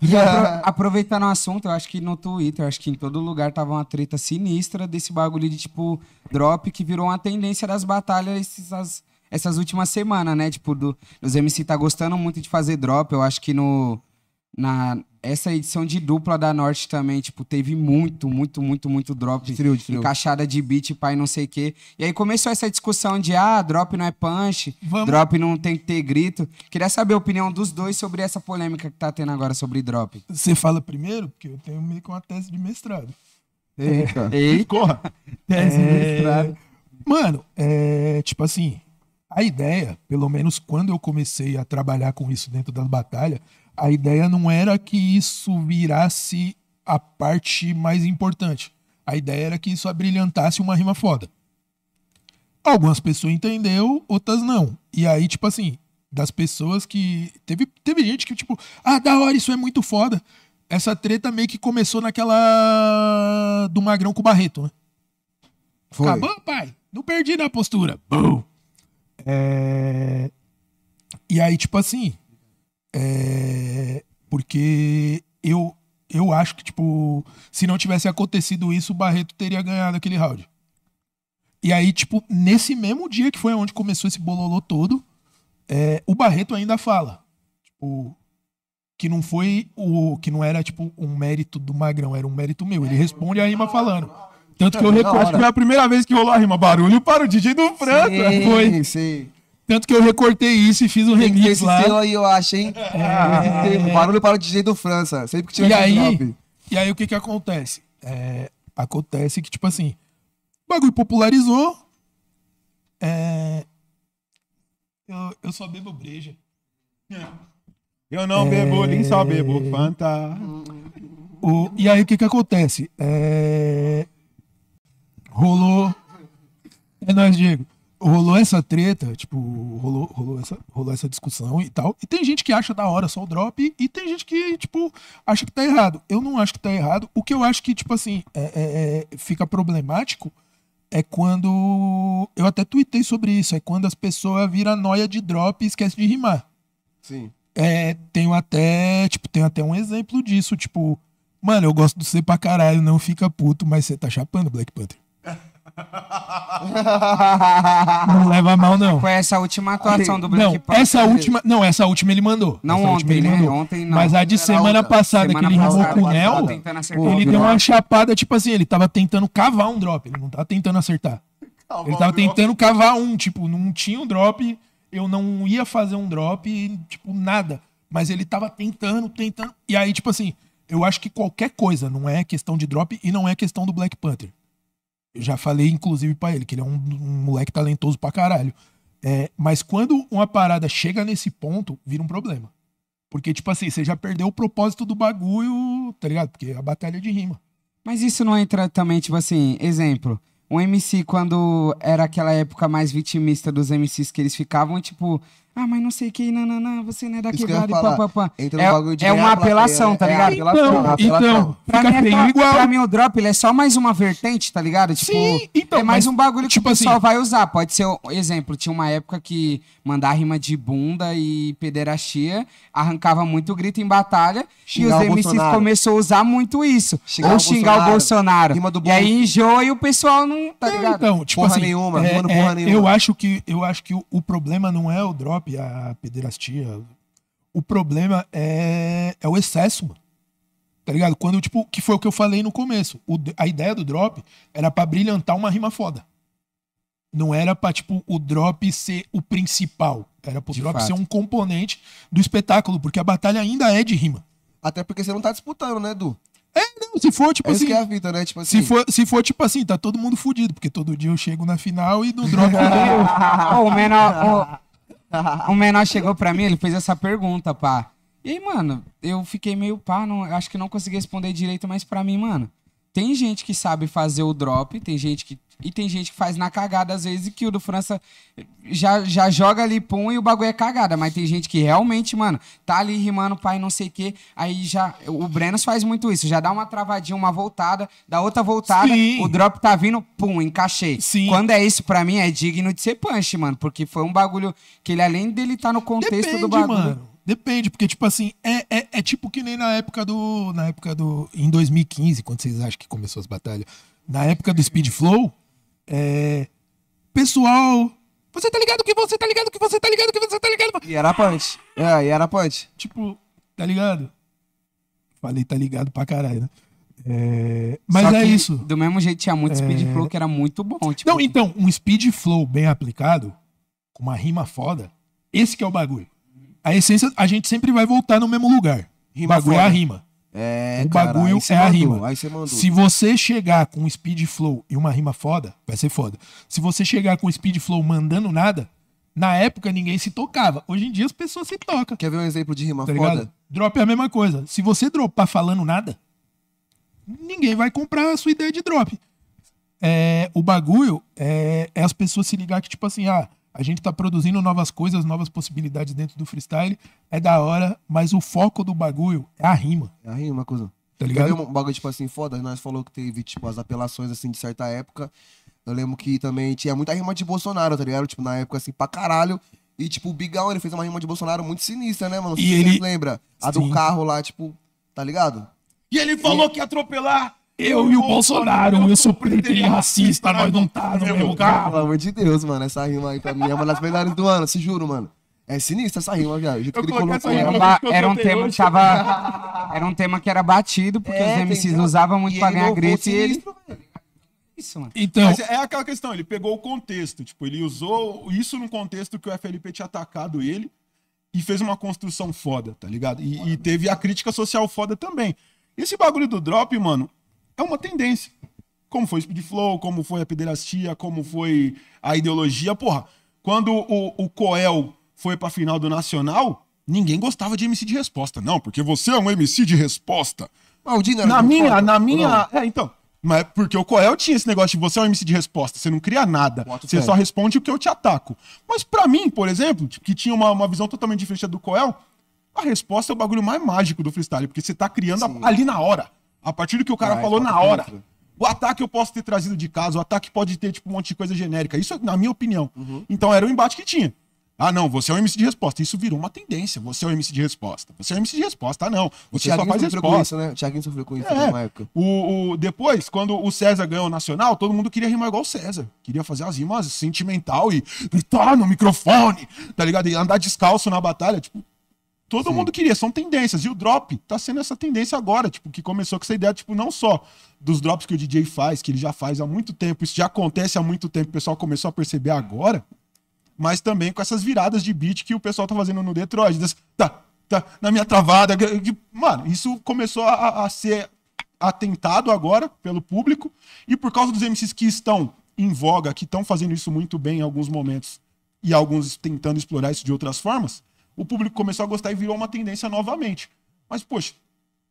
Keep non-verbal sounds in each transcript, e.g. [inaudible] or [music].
E apro [laughs] aproveitando o assunto, eu acho que no Twitter, acho que em todo lugar tava uma treta sinistra desse bagulho de tipo drop que virou uma tendência das batalhas essas, essas últimas semanas, né? Tipo, do, dos MC tá gostando muito de fazer drop. Eu acho que no. Na, essa edição de dupla da Norte também, tipo, teve muito, muito, muito, muito drop. De trio, de trio. Encaixada de beat, pai, não sei o quê. E aí começou essa discussão de, ah, drop não é punch, Vamos. drop não tem que ter grito. Queria saber a opinião dos dois sobre essa polêmica que tá tendo agora sobre drop. Você fala primeiro, porque eu tenho meio com uma tese de mestrado. Eita. [laughs] Eita. Corra. Tese é... de mestrado. Mano, é tipo assim, a ideia, pelo menos quando eu comecei a trabalhar com isso dentro da batalha, a ideia não era que isso virasse a parte mais importante. A ideia era que isso abrilhantasse uma rima foda. Algumas pessoas entenderam, outras não. E aí, tipo assim, das pessoas que. Teve, teve gente que, tipo, ah, da hora, isso é muito foda. Essa treta meio que começou naquela. do Magrão com o Barreto, né? Foi. Acabou, pai? Não perdi na postura. Bum. É... E aí, tipo assim, porque eu, eu acho que, tipo, se não tivesse acontecido isso, o Barreto teria ganhado aquele round. E aí, tipo, nesse mesmo dia que foi onde começou esse bololô todo, é, o Barreto ainda fala. Tipo, que não foi o. que não era, tipo, um mérito do Magrão, era um mérito meu. Ele responde a rima falando. Tanto que eu recordo que foi a primeira vez que rolou a rima. Barulho para o DJ do Franco Sim, foi. Sim. Tanto que eu recortei isso e fiz um Tem remix lá. Tem aí, eu acho, hein? É, é, [laughs] Barulho para o DJ do França. Sempre que tiver e aí, E aí, o que que acontece? É, acontece que, tipo assim, o bagulho popularizou. É, eu, eu só bebo breja. Eu não bebo, nem só bebo é. Fanta. O, e aí, o que que acontece? É, rolou... É nós, Diego rolou essa treta, tipo, rolou, rolou, essa, rolou essa discussão e tal. E tem gente que acha da hora só o drop, e, tem gente que, tipo, acha que tá errado. Eu não acho que tá errado. O que eu acho que, tipo assim, é, é, é fica problemático é quando. Eu até tuitei sobre isso. É quando as pessoas viram noia de drop e esquece de rimar. Sim. É, tenho até, tipo, tenho até um exemplo disso, tipo, mano, eu gosto do C pra caralho, não fica puto, mas você tá chapando Black Panther não leva mal, não. Foi essa última atuação do Black Não, Panther. essa última. Não, essa última ele mandou. Não essa ontem, ele né? mandou. Ontem não. Mas a de semana outra. passada semana que ele rimou com o Nel, ele deu uma chapada, tipo assim, ele tava tentando cavar um drop. Ele não tava tentando acertar. Calma, ele tava tentando cavar um, tipo, não tinha um drop, eu não ia fazer um drop, tipo, nada. Mas ele tava tentando, tentando. E aí, tipo assim, eu acho que qualquer coisa não é questão de drop e não é questão do Black Panther. Eu já falei, inclusive, para ele, que ele é um, um moleque talentoso pra caralho. É, mas quando uma parada chega nesse ponto, vira um problema. Porque, tipo assim, você já perdeu o propósito do bagulho, tá ligado? Porque é a batalha de rima. Mas isso não entra também, tipo assim, exemplo. O MC, quando era aquela época mais vitimista dos MCs, que eles ficavam, tipo, ah, mas não sei que, nananã, você não é da Isso quebrada que e pá, pá, pá. Entra é, no bagulho de é uma apelação, tá é ligado? Então, é apelação, então, então pra, mim, é igual. o drop ele é só mais uma vertente, tá ligado? Tipo, Sim, então, é mais mas, um bagulho que o tipo assim, pessoal assim, vai usar. Pode ser, exemplo, tinha uma época que mandar rima de bunda e pederastia arrancava muito grito em batalha e os MCs começou a usar muito isso. Xingar ou o xingar o Bolsonaro. Rima do e aí enjoa e o pessoal não, tá é, ligado? Então, tipo porra assim, nenhuma, é, mano, porra é, nenhuma. Eu acho que, eu acho que o, o problema não é o drop, WhatsApp, a pederastia. O problema é, é o excesso, mano. Tá ligado? Quando, tipo, que foi o que eu falei no começo. O, a ideia do drop era para brilhantar uma rima foda. Não era pra, tipo, o drop ser o principal. Era pro De drop fato. ser um componente do espetáculo, porque a batalha ainda é de rima. Até porque você não tá disputando, né, Edu? É, não, se for tipo assim. Que é assim, a vida, né? Tipo assim. Se for, se for tipo assim, tá todo mundo fudido, porque todo dia eu chego na final e no drop. o [laughs] menor um [laughs] menor chegou pra mim, ele fez essa pergunta, pá. E aí, mano, eu fiquei meio pá, não, acho que não consegui responder direito, mas pra mim, mano, tem gente que sabe fazer o drop, tem gente que e tem gente que faz na cagada, às vezes, que o do França já, já joga ali pum e o bagulho é cagada. Mas tem gente que realmente, mano, tá ali rimando, pai, não sei o quê. Aí já. O Brenos faz muito isso. Já dá uma travadinha, uma voltada, dá outra voltada, Sim. o drop tá vindo, pum, encaixei. Sim. Quando é isso, pra mim, é digno de ser punch, mano. Porque foi um bagulho que ele, além dele tá no contexto Depende, do bagulho. Mano. Depende, porque, tipo assim, é, é, é, tipo que nem na época do. Na época do. Em 2015, quando vocês acham que começou as batalhas. Na época do Speed Flow, é. Pessoal. Você tá ligado que você tá ligado que você tá ligado que você tá ligado. E era punch. É, e era punch. Tipo, tá ligado? Falei, tá ligado pra caralho, né? É, mas Só é isso. Do mesmo jeito tinha muito é... speed flow que era muito bom. Tipo... Não, então, um speed flow bem aplicado, com uma rima foda, esse que é o bagulho. A essência, a gente sempre vai voltar no mesmo lugar. Rima o bagulho foda. é a rima. É, o cara, bagulho é mandou, a rima. Aí você mandou. Se você chegar com speed flow e uma rima foda, vai ser foda. Se você chegar com speed flow mandando nada, na época ninguém se tocava. Hoje em dia as pessoas se tocam. Quer ver um exemplo de rima tá foda? Ligado? Drop é a mesma coisa. Se você dropar falando nada, ninguém vai comprar a sua ideia de drop. É, o bagulho é, é as pessoas se ligar que, tipo assim, ah, a gente está produzindo novas coisas, novas possibilidades dentro do freestyle. É da hora, mas o foco do bagulho é a rima. É a rima, coisa. Tá ligado? Teve um bagulho, tipo assim, foda. Nós falou que teve, tipo, as apelações, assim, de certa época. Eu lembro que também tinha muita rima de Bolsonaro, tá ligado? Tipo, na época, assim, pra caralho. E, tipo, o Bigão, ele fez uma rima de Bolsonaro muito sinistra, né, mano? E ele... lembra? A do carro lá, tipo, tá ligado? E ele falou e... que ia atropelar eu e o Bolsonaro, eu sou preto e é racista, nós não tá no meu carro. Pelo amor de Deus, mano, essa rima aí pra mim é uma das melhores do ano, se juro, mano. É sinistra essa rima, viado. O jeito eu que ele colocou. Era, era um tema que tava. [laughs] Era um tema que era batido, porque é, os MCs não usavam muito e pra ganhar grito e ele. É isso, mano. Então... Mas é, é aquela questão, ele pegou o contexto, tipo, ele usou isso no contexto que o FLP tinha atacado ele e fez uma construção foda, tá ligado? E, e teve a crítica social foda também. Esse bagulho do drop, mano, é uma tendência. Como foi o Speed Flow, como foi a pederastia, como foi a ideologia. Porra, quando o, o Coel foi pra final do Nacional, ninguém gostava de MC de resposta. Não, porque você é um MC de resposta. na minha, foda, na minha. É, então. Mas é porque o Coel tinha esse negócio de você é um MC de resposta, você não cria nada, Quanto você tempo? só responde o que eu te ataco. Mas para mim, por exemplo, que tinha uma, uma visão totalmente diferente do Coel, a resposta é o bagulho mais mágico do freestyle, porque você tá criando a, ali na hora. A partir do que o cara ah, falou na hora. Contra. O ataque eu posso ter trazido de casa, o ataque pode ter, tipo, um monte de coisa genérica. Isso, na minha opinião. Uhum. Então era o embate que tinha. Ah, não, você é um MC de resposta. Isso virou uma tendência. Você é um MC de resposta. Você é um MC de resposta. Ah, não. Você só faz resposta. Com isso, né? O sofreu com isso é. na época. O, o, depois, quando o César ganhou o Nacional, todo mundo queria rimar igual o César. Queria fazer as rimas sentimental e gritar no microfone, tá ligado? E andar descalço na batalha. Tipo, Todo Sim. mundo queria, são tendências. E o drop tá sendo essa tendência agora, tipo, que começou com essa ideia, tipo, não só dos drops que o DJ faz, que ele já faz há muito tempo, isso já acontece há muito tempo, o pessoal começou a perceber agora, mas também com essas viradas de beat que o pessoal tá fazendo no Detroit. Das, tá, tá, na minha travada. Mano, isso começou a, a ser atentado agora pelo público, e por causa dos MCs que estão em voga, que estão fazendo isso muito bem em alguns momentos, e alguns tentando explorar isso de outras formas o público começou a gostar e virou uma tendência novamente. Mas, poxa,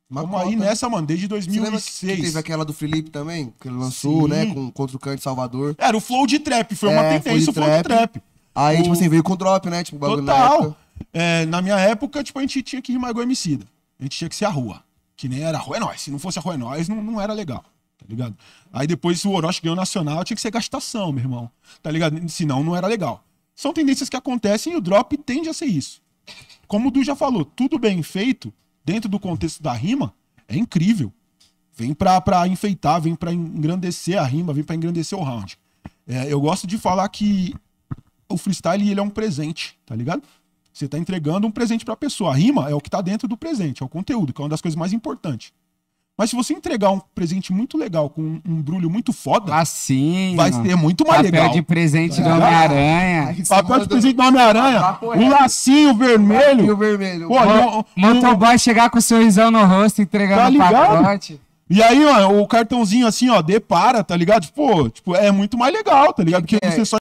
uma Vamos aí nessa, mano, desde 2006. teve aquela do Felipe também, que ele lançou, Sim. né, com, contra o Cante Salvador. Era o flow de trap, foi é, uma tendência, o flow de trap. Aí, tipo o... tipo assim, veio com o drop, né, tipo, bagulho Total. Na, é, na minha época, tipo, a gente tinha que rimar igual Emicida. A gente tinha que ser a rua. Que nem era a rua é nóis. Se não fosse a rua é nóis, não, não era legal, tá ligado? Aí depois o Orochi ganhou nacional, tinha que ser gastação, meu irmão, tá ligado? Senão não era legal. São tendências que acontecem e o drop tende a ser isso como o Du já falou, tudo bem feito, dentro do contexto da rima, é incrível. Vem pra, pra enfeitar, vem pra engrandecer a rima, vem pra engrandecer o round. É, eu gosto de falar que o freestyle ele é um presente, tá ligado? Você tá entregando um presente pra pessoa. A rima é o que tá dentro do presente, é o conteúdo, que é uma das coisas mais importantes. Mas se você entregar um presente muito legal com um embrulho muito foda, assim, vai ser muito mais papel legal. É. Papel de presente é. do Homem-Aranha. Papel de presente do Homem-Aranha. Um lacinho vermelho. Um vermelho. Pô, o, o, motoboy chegar com o sorrisão no rosto entregando tá o pacote. E aí, ó, o cartãozinho assim, ó, depara, tá ligado? Pô, tipo, tipo, é muito mais legal, tá ligado? Porque você só